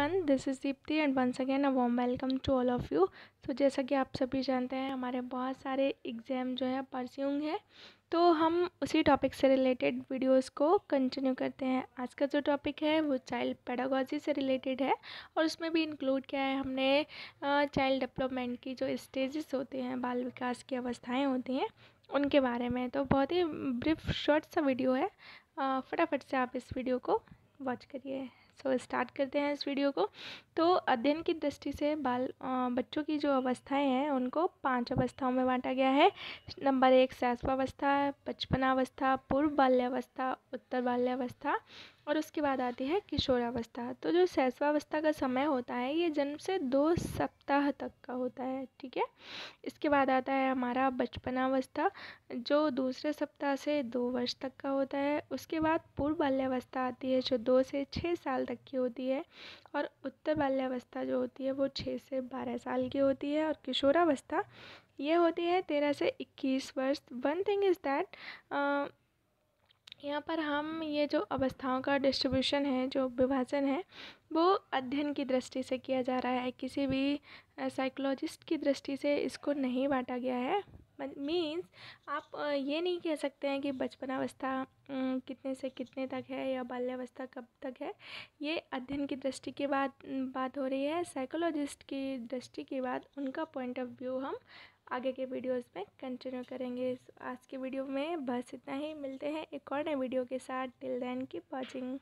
everyone this is Deepti and once again a warm welcome to all of you तो जैसा कि आप सभी जानते हैं हमारे बहुत सारे एग्ज़ाम जो है परस्यूंग हैं तो हम उसी टॉपिक से रिलेटेड वीडियोस को कंटिन्यू करते हैं आज का जो टॉपिक है वो चाइल्ड पेडागोजी से रिलेटेड है और उसमें भी इंक्लूड किया है हमने चाइल्ड डेवलपमेंट की जो स्टेजेस होते हैं बाल विकास की अवस्थाएँ होती हैं उनके बारे में तो बहुत ही ब्रीफ शॉर्ट सा वीडियो है फटाफट से आप इस वीडियो को वॉच करिए सो so, स्टार्ट करते हैं इस वीडियो को तो अध्ययन की दृष्टि से बाल बच्चों की जो अवस्थाएं हैं उनको पांच अवस्थाओं में बांटा गया है नंबर एक शैशवावस्था बचपनावस्था पूर्व बाल्यावस्था उत्तर बाल्यावस्था और उसके बाद आती है किशोरावस्था तो जो शैशवावस्था का समय होता है ये जन्म से दो सप्ताह तक का होता है ठीक है इसके बाद आता है हमारा बचपनावस्था जो दूसरे सप्ताह से दो वर्ष तक का होता है उसके बाद पूर्व बाल्यावस्था आती है जो दो से छः साल तक की होती है और उत्तर बाल्यावस्था जो होती है वो छः से बारह साल की होती है और किशोरावस्था ये होती है तेरह से इक्कीस वर्ष वन थिंग इज़ दैट यहाँ पर हम ये जो अवस्थाओं का डिस्ट्रीब्यूशन है जो विभाजन है वो अध्ययन की दृष्टि से किया जा रहा है किसी भी साइकोलॉजिस्ट की दृष्टि से इसको नहीं बांटा गया है मीन्स आप ये नहीं कह सकते हैं कि बचपनावस्था कितने से कितने तक है या बाल्यावस्था कब तक है ये अध्ययन की दृष्टि के बाद बात हो रही है साइकोलॉजिस्ट की दृष्टि के बाद उनका पॉइंट ऑफ व्यू हम आगे के वीडियोस में कंटिन्यू करेंगे आज के वीडियो में बस इतना ही मिलते हैं एक और नए वीडियो के साथ टिल देन की वॉचिंग